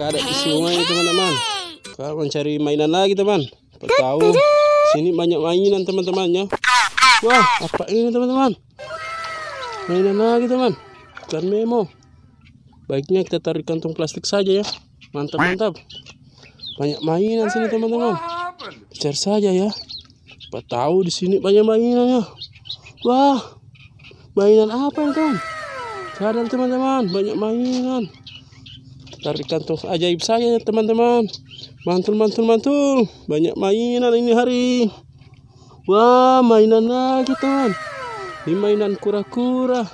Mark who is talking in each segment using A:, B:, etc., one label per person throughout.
A: ada di sungai teman-teman. Kawan mencari mainan lagi teman. Tahu sini banyak mainan teman-temannya. Wah, apa ini teman-teman? Mainan lagi teman. dan memo. Baiknya kita tarik kantong plastik saja ya. Mantap mantap. Banyak mainan sini teman-teman. Cari saja ya. apa tahu di sini banyak mainan ya. Wah, mainan apa teman? Kadang teman-teman banyak mainan tarik kantong ajaib saya teman-teman mantul mantul mantul banyak mainan ini hari wah mainan lagi teman ini mainan kura-kura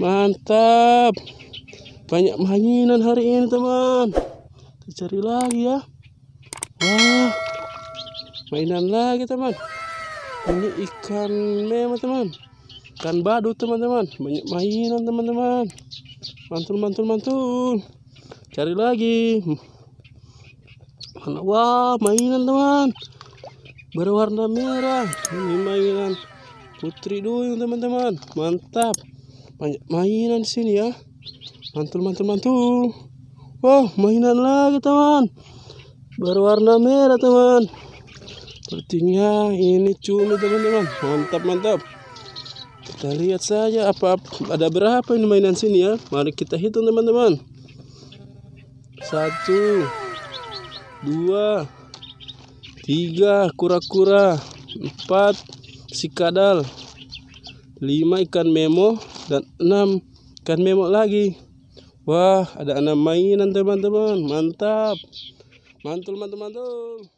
A: mantap banyak mainan hari ini teman kita cari lagi ya wah mainan lagi teman ini ikan memang teman ikan badut teman-teman banyak mainan teman-teman mantul mantul mantul cari lagi mana wah mainan teman berwarna merah ini mainan putri duyung teman-teman mantap banyak mainan sini ya mantul mantul mantul Wah mainan lagi teman berwarna merah teman sepertinya ini cumi teman-teman mantap mantap kita lihat saja apa ada berapa ini mainan sini ya mari kita hitung teman-teman satu dua tiga kura-kura empat sikadal lima ikan memo dan enam ikan memo lagi wah ada enam mainan teman-teman mantap mantul mantul mantul